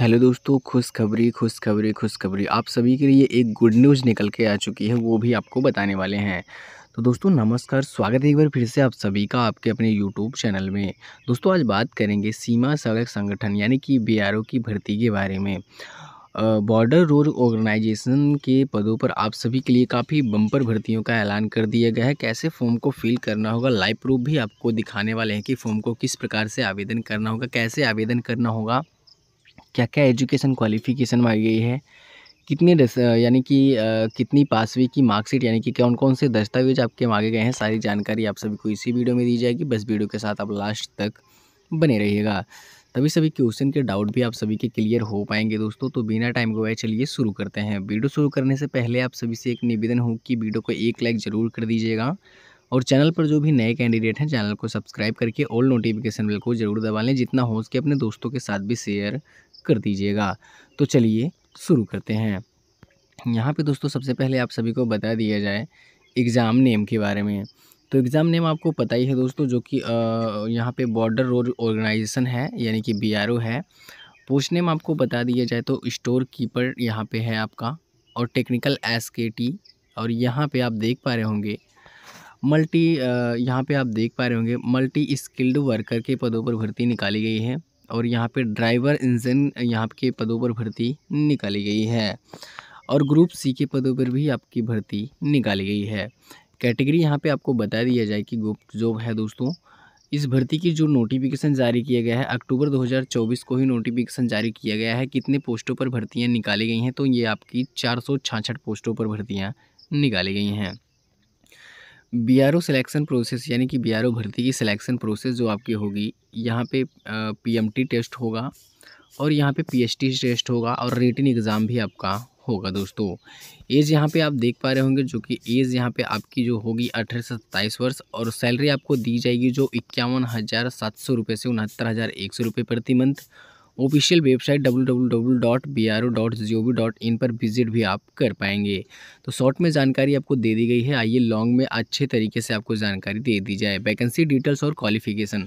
hello दोस्तों खुशखबरी खुशखबरी खुशखबरी आप सभी के लिए एक गुड न्यूज़ निकल के आ चुकी है वो भी आपको बताने वाले हैं तो दोस्तों नमस्कार स्वागत है एक बार फिर से आप सभी का आपके अपने यूट्यूब चैनल में दोस्तों आज बात करेंगे सीमा सड़क संगठन यानी कि बी की भर्ती के बारे में बॉर्डर रोड ऑर्गेनाइजेशन के पदों पर आप सभी के लिए काफ़ी बम्पर भर्तियों का ऐलान कर दिया गया है कैसे फॉर्म को फिल करना होगा लाइव प्रूफ भी आपको दिखाने वाले हैं कि फॉर्म को किस प्रकार से आवेदन करना होगा कैसे आवेदन करना होगा क्या क्या एजुकेशन क्वालिफिकेशन मांगी गई है कितने यानी कि कितनी पासवी की मार्कशीट यानी कि कौन कौन से दस्तावेज आपके मांगे गए हैं सारी जानकारी आप सभी को इसी वीडियो में दी जाएगी बस वीडियो के साथ आप लास्ट तक बने रहिएगा तभी सभी क्वेश्चन के डाउट भी आप सभी के क्लियर हो पाएंगे दोस्तों तो बिना टाइम गवाए चलिए शुरू करते हैं वीडियो शुरू करने से पहले आप सभी से एक निवेदन हो कि वीडियो को एक लाइक ज़रूर कर दीजिएगा और चैनल पर जो भी नए कैंडिडेट हैं चैनल को सब्सक्राइब करके ऑल नोटिफिकेशन बिल को जरूर दबा लें जितना हो सके अपने दोस्तों के साथ भी शेयर कर दीजिएगा तो चलिए शुरू करते हैं यहाँ पे दोस्तों सबसे पहले आप सभी को बता दिया जाए एग्ज़ाम नेम के बारे में तो एग्ज़ाम नेम आपको पता ही है दोस्तों जो कि यहाँ पे बॉर्डर रोड ऑर्गेनाइजेशन है यानी कि बी है पोस्ट नेम आपको बता दिया जाए तो स्टोर कीपर यहाँ पे है आपका और टेक्निकल एस के टी और यहाँ पर आप देख पा रहे होंगे मल्टी यहाँ पे आप देख पा रहे होंगे मल्टी स्किल्ड वर्कर के पदों पर भर्ती निकाली गई है और यहाँ पे ड्राइवर इंजन यहाँ के पदों पर भर्ती निकाली गई है और ग्रुप सी के पदों पर भी आपकी भर्ती निकाली गई है कैटेगरी यहाँ पे आपको बता दिया जाए कि ग्रुप जॉब है दोस्तों इस भर्ती की जो नोटिफिकेशन जारी किया गया है अक्टूबर 2024 को ही नोटिफिकेशन जारी किया गया है कितने पोस्टों पर भर्तियाँ निकाली गई हैं तो ये आपकी चार पोस्टों पर भर्तियाँ निकाली गई हैं B R O selection process यानी कि बी आर ओ भर्ती की सिलेक्शन प्रोसेस जो आपकी होगी यहाँ पे पी एम टी टेस्ट होगा और यहाँ पे पी एच टी टेस्ट होगा और रिटर्न एग्ज़ाम भी आपका होगा दोस्तों एज यहाँ पे आप देख पा रहे होंगे जो कि एज यहाँ पे आपकी जो होगी अठारह से सत्ताईस वर्ष और सैलरी आपको दी जाएगी जो इक्यावन हज़ार सात सौ रुपये से उनहत्तर हज़ार एक सौ रुपये प्रति मंथ ऑफिशियल वेबसाइट डब्ल्यू पर विजिट भी आप कर पाएंगे तो शॉर्ट में जानकारी आपको दे दी गई है आइए लॉन्ग में अच्छे तरीके से आपको जानकारी दे दी जाए वैकेंसी डिटेल्स और क्वालिफिकेशन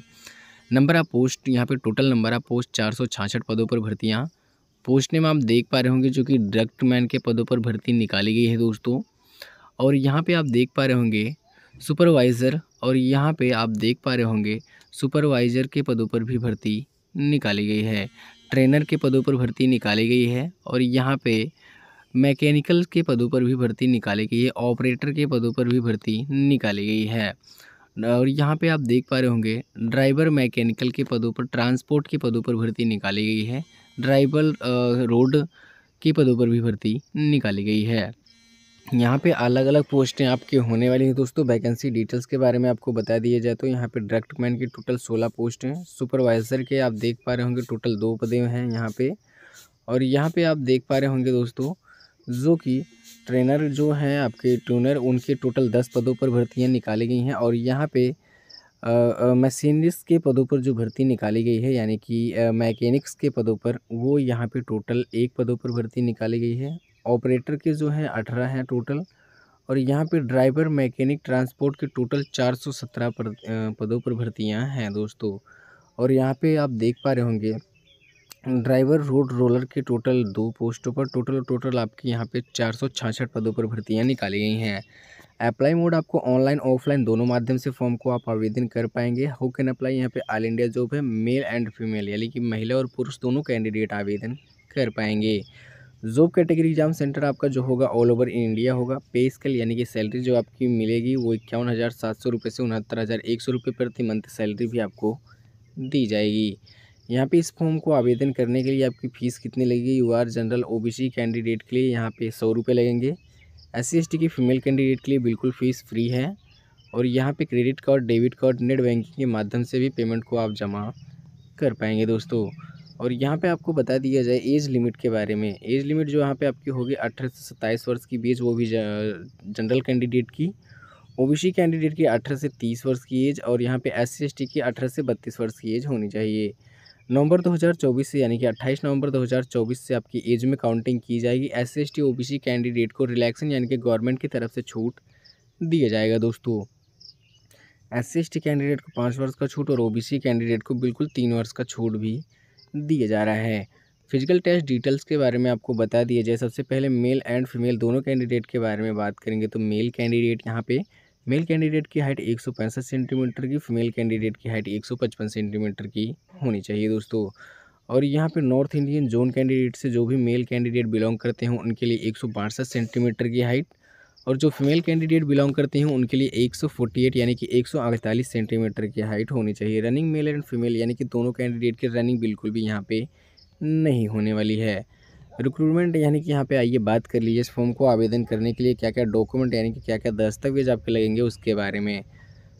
नंबर आप पोस्ट यहाँ पे टोटल नंबर आप पोस्ट चार सौ छाछठ पदों पर भर्ती यहाँ पोस्टने आप देख पा रहे होंगे जो कि ड्रग्ट मैन के पदों पर भर्ती निकाली गई है दोस्तों और यहाँ पे आप देख पा रहे होंगे सुपरवाइज़र और यहाँ पे आप देख पा रहे होंगे सुपरवाइज़र के पदों पर भी भर्ती निकाली गई है ट्रेनर के पदों पर भर्ती निकाली गई है और यहाँ पे मैकेनिकल के पदों पर भी भर्ती निकाली गई है ऑपरेटर के पदों पर भी भर्ती निकाली गई है और यहाँ पे आप देख पा रहे होंगे ड्राइवर मैकेनिकल के पदों पर ट्रांसपोर्ट के पदों पर भर्ती निकाली गई है ड्राइवर रोड के पदों पर भी भर्ती निकाली गई है यहाँ पे अलग अलग पोस्टें आपके होने वाली हैं दोस्तों वैकेंसी डिटेल्स के बारे में आपको बता दिया जाए तो यहाँ पे डायरेक्ट मैन की टोटल सोलह पोस्ट हैं सुपरवाइज़र के आप देख पा रहे होंगे टोटल दो पदे हैं यहाँ पे और यहाँ पे आप देख पा रहे होंगे दोस्तों जो कि ट्रेनर जो हैं आपके ट्रेनर उनके टोटल दस पदों पर भर्तियाँ निकाली गई हैं और यहाँ पर मशीनरिस्ट के पदों पर जो भर्ती निकाली गई है यानी कि मैकेनिक्स के पदों पर वो यहाँ पे टोटल एक पदों पर भर्ती निकाली गई है ऑपरेटर के जो हैं अठारह हैं टोटल और यहाँ पे ड्राइवर मैकेनिक ट्रांसपोर्ट के टोटल चार सत्रह पर पदों पर भर्तियाँ हैं दोस्तों और यहाँ पे आप देख पा रहे होंगे ड्राइवर रोड रोलर के टोटल दो पोस्टों पर टोटल टोटल आपके यहाँ पे चार सौ छाछठ पदों पर भर्तियाँ निकाली गई हैं अप्लाई मोड आपको ऑनलाइन ऑफलाइन दोनों माध्यम से फॉर्म को आप आवेदन कर पाएंगे हाउ कैन अप्लाई यहाँ पे ऑल इंडिया जॉब है मेल एंड फीमेल यानी कि महिला और पुरुष दोनों कैंडिडेट आवेदन कर पाएंगे जॉब कैटेगरी एग्ज़ाम सेंटर आपका जो होगा ऑल ओवर इंडिया होगा पे स्केल यानी कि सैलरी जो आपकी मिलेगी वो इक्यावन हज़ार सात सौ रुपये से उनहत्तर हज़ार एक सौ रुपये प्रति मंथ सैलरी भी आपको दी जाएगी यहाँ पे इस फॉर्म को आवेदन करने के लिए आपकी फ़ीस कितनी लगेगी U R general O candidate के लिए यहाँ पे सौ रुपये लगेंगे एस सी की फ़ीमेल कैंडिडेट के लिए बिल्कुल फ़ीस फ्री है और यहाँ पे credit card debit card net banking के माध्यम से भी पेमेंट को आप जमा कर पाएंगे दोस्तों और यहाँ पे आपको बता दिया जाए एज लिमिट के बारे में एज लिमिट जो यहाँ पे आपकी होगी अठारह से सत्ताईस वर्ष की बीच वो भी जनरल कैंडिडेट की ओबीसी कैंडिडेट की अठारह से तीस वर्ष की एज और यहाँ पे एस सी की अठारह से बत्तीस वर्ष की एज होनी चाहिए नवंबर 2024 से यानी कि 28 नवंबर 2024 से आपकी एज में काउंटिंग की जाएगी S C S T O B C candidate को रिलैक्सन यानी कि गवर्नमेंट की तरफ से छूट दिया जाएगा दोस्तों S C S T candidate को पाँच वर्ष का छूट और ओ बी सी कैंडिडेट को बिल्कुल तीन वर्ष का छूट भी दिया जा रहा है फिजिकल टेस्ट डिटेल्स के बारे में आपको बता दिया जाए सबसे पहले मेल एंड फीमेल दोनों कैंडिडेट के बारे में बात करेंगे तो मेल कैंडिडेट यहाँ पे मेल कैंडिडेट की हाइट एक सौ पैंसठ सेंटीमीटर की फीमेल कैंडिडेट की हाइट एक सौ पचपन सेंटीमीटर की होनी चाहिए दोस्तों और यहाँ पे नॉर्थ इंडियन जोन कैंडिडेट से जो भी मेल कैंडिडेट बिलोंग करते हैं उनके लिए एक सौ बासठ सेंटीमीटर की हाइट और जो फीमेल कैंडिडेट बिलोंग करते हैं उनके लिए 148 यानी कि 148 सेंटीमीटर की हाइट होनी चाहिए रनिंग मेल एंड फीमेल यानी कि दोनों कैंडिडेट की रनिंग बिल्कुल भी यहाँ पे नहीं होने वाली है रिक्रूटमेंट यानी कि यहाँ पे आइए बात कर लीजिए इस फॉर्म को आवेदन करने के लिए क्या क्या डॉक्यूमेंट यानी कि क्या क्या दस्तावेज आपके लगेंगे उसके बारे में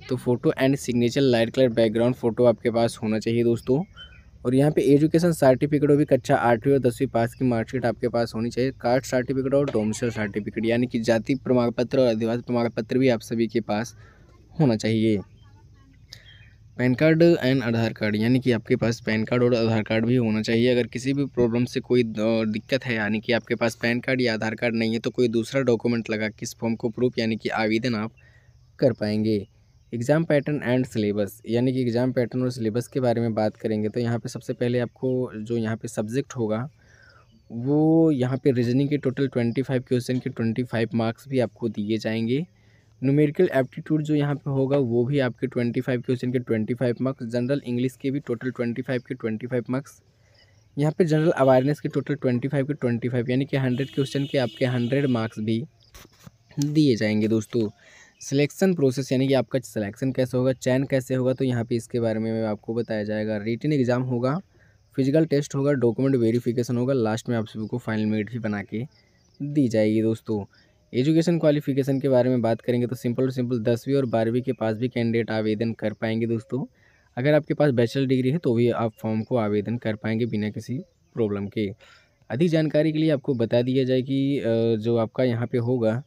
तो photo and signature light colour background photo आपके पास होना चाहिए दोस्तों और यहाँ पे एजुकेशन सर्टिफिकेट भी कक्षा आठवीं और दसवीं पास की मार्कशीट आपके पास होनी चाहिए कास्ट सर्टिफिकेट और डोमिसल सर्टिफिकेट यानी कि जाति प्रमाण पत्र और आदिवासी प्रमाण पत्र भी आप सभी के पास होना चाहिए PAN card and Aadhaar card यानी कि आपके पास पैन कार्ड और आधार कार्ड भी होना चाहिए अगर किसी भी प्रॉब्लम से कोई दिक्कत है यानी कि आपके पास पैन कार्ड या आधार कार्ड नहीं है तो कोई दूसरा डॉक्यूमेंट लगा किस फॉर्म को प्रूफ यानी कि आवेदन आप कर पाएंगे एग्ज़ाम पैटर्न एंड सिलेबस यानी कि एग्ज़ाम पैटर्न और सिलेबस के बारे में बात करेंगे तो यहाँ पे सबसे पहले आपको जो यहाँ पे सब्जेक्ट होगा वो यहाँ पे रीजनिंग के टोटल ट्वेंटी फाइव क्वेश्चन के ट्वेंटी फाइव मार्क्स भी आपको दिए जाएंगे न्यूमेरिकल एप्टीट्यूड जो यहाँ पे होगा वो भी आपके ट्वेंटी फाइव क्वेश्चन के twenty five marks general English के भी टोटल ट्वेंटी फाइव के ट्वेंटी फाइव मार्क्स यहाँ पे जनरल अवेयरनेस के टोटल ट्वेंटी फाइव के ट्वेंटी फाइव यानी कि हंड्रेड क्वेश्चन के आपके हंड्रेड मार्क्स भी दिए जाएंगे दोस्तों सिलेक्शन प्रोसेस यानी कि आपका सिलेक्शन कैसे होगा चयन कैसे होगा तो यहाँ पे इसके बारे में आपको बताया जाएगा रिटर्न एग्ज़ाम होगा फिजिकल टेस्ट होगा डॉक्यूमेंट वेरिफिकेशन होगा लास्ट में आप सभी को फाइनल मेड भी बना के दी जाएगी दोस्तों एजुकेशन क्वालिफिकेशन के बारे में बात करेंगे तो सिंपल और सिंपल दसवीं और बारहवीं के पास भी कैंडिडेट आवेदन कर पाएंगे दोस्तों अगर आपके पास बैचलर डिग्री है तो भी आप फॉर्म को आवेदन कर पाएंगे बिना किसी प्रॉब्लम के अधिक जानकारी के लिए आपको बता दिया जाए कि जो आपका यहाँ पे होगा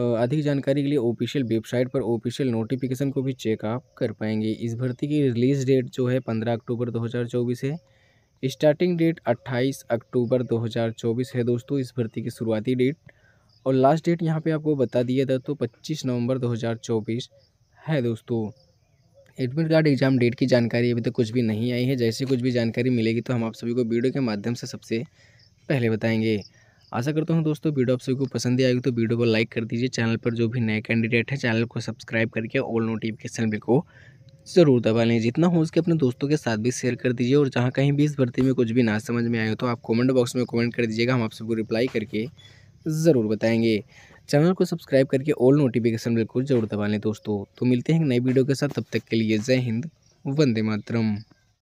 अधिक जानकारी के लिए ऑफिशियल वेबसाइट पर ऑफिशियल नोटिफिकेशन को भी चेक आप कर पाएंगे इस भर्ती की रिलीज़ डेट जो है पंद्रह अक्टूबर चौबीस है स्टार्टिंग डेट 28 अक्टूबर 2024 है दोस्तों इस भर्ती की शुरुआती डेट और लास्ट डेट यहाँ पे आपको बता दिया था तो 25 नवंबर 2024 है दोस्तों एडमिट कार्ड एग्ज़ाम डेट की जानकारी अभी तक तो कुछ भी नहीं आई है जैसे कुछ भी जानकारी मिलेगी तो हम आप सभी को वीडियो के माध्यम से सबसे पहले बताएंगे आशा करता हूँ दोस्तों वीडियो आप सभी को पसंद आएगी तो वीडियो को लाइक कर दीजिए चैनल पर जो भी नए कैंडिडेट हैं चैनल को सब्सक्राइब करके ऑल नोटिफिकेशन बिल को ज़रूर दबा लें जितना हो उसके अपने दोस्तों के साथ भी शेयर कर दीजिए और जहाँ कहीं भी इस भर्ती में कुछ भी ना समझ में आए तो आप कॉमेंट बॉक्स में कॉमेंट कर दीजिएगा हम आप सबको रिप्लाई करके ज़रूर बताएंगे चैनल को सब्सक्राइब करके ऑल नोटिफिकेशन बिल्कुल जरूर दबा लें दोस्तों तो मिलते हैं नई वीडियो के साथ तब तक के लिए जय हिंद वंदे मातरम